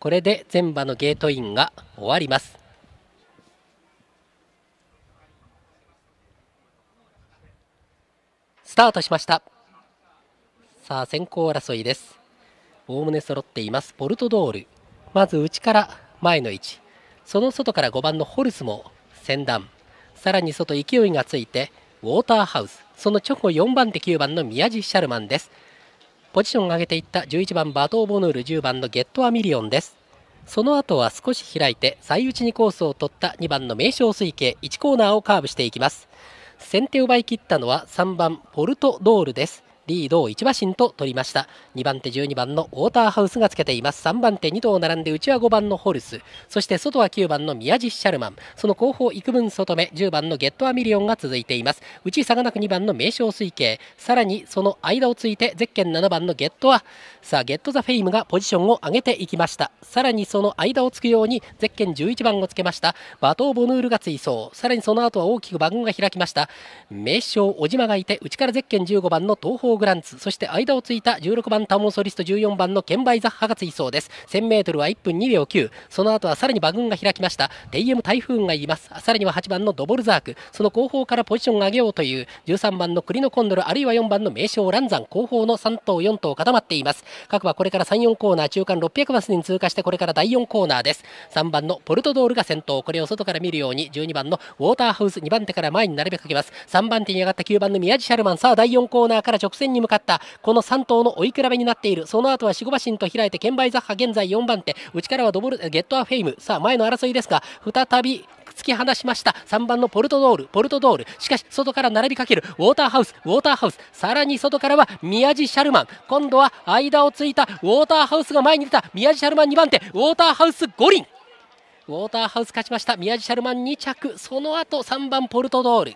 これで前場のゲートインが終わりますスタートしましたさあ先行争いですおおむね揃っていますポルトドールまず内から前の位置その外から5番のホルスも先段さらに外勢いがついてウォーターハウスその直後4番手9番の宮地シャルマンですポジションを上げていった11番バトー・ボヌール10番のゲット・アミリオンですその後は少し開いて最内にコースを取った2番の名称水系1コーナーをカーブしていきます先手を奪い切ったのは3番ポルトドールですリードを1馬身と取りました2番手12番のウォーターハウスがつけています3番手2頭並んで内は5番のホルスそして外は9番の宮地シャルマンその後方幾分外目10番のゲットアミリオンが続いています内差がなく2番の名称推計さらにその間をついてゼッケン7番のゲットはさあゲットザフェイムがポジションを上げていきましたさらにその間をつくようにゼッケン11番をつけましたバトー・ボヌールが追走さらにその後は大きく番組が開きました名称小島がいて内からゼッケン15番の東方グランツそして間をついた16番タモンソリスト14番のケンバイザッハが追走です 1000m は1分2秒9その後はさらに馬群が開きましたテイ台風がいますさらには8番のドボルザークその後方からポジションを上げようという13番のクリノコンドルあるいは4番の名将ランザン後方の3頭4頭固まっています各はこれから34コーナー中間600バスに通過してこれから第4コーナーです3番のポルトドールが先頭これを外から見るように12番のウォーターハウス2番手から前に並べかけます3番手に上がった9番の宮地シャルマンさあ第4コーナーから直線に向かったこの3頭の追い比べになっているその後は守護バシンと開いて券売ザッハ現在4番手内からはドボルゲットアフェイムさあ前の争いですが再び突き放しました3番のポルトドールポルトドールしかし外から並びかけるウォーターハウスウォーターハウスさらに外からは宮地シャルマン今度は間をついたウォーターハウスが前に出た宮地シャルマン2番手ウォーターハウス五輪ウォーターハウス勝ちました宮地シャルマン2着その後3番ポルトドール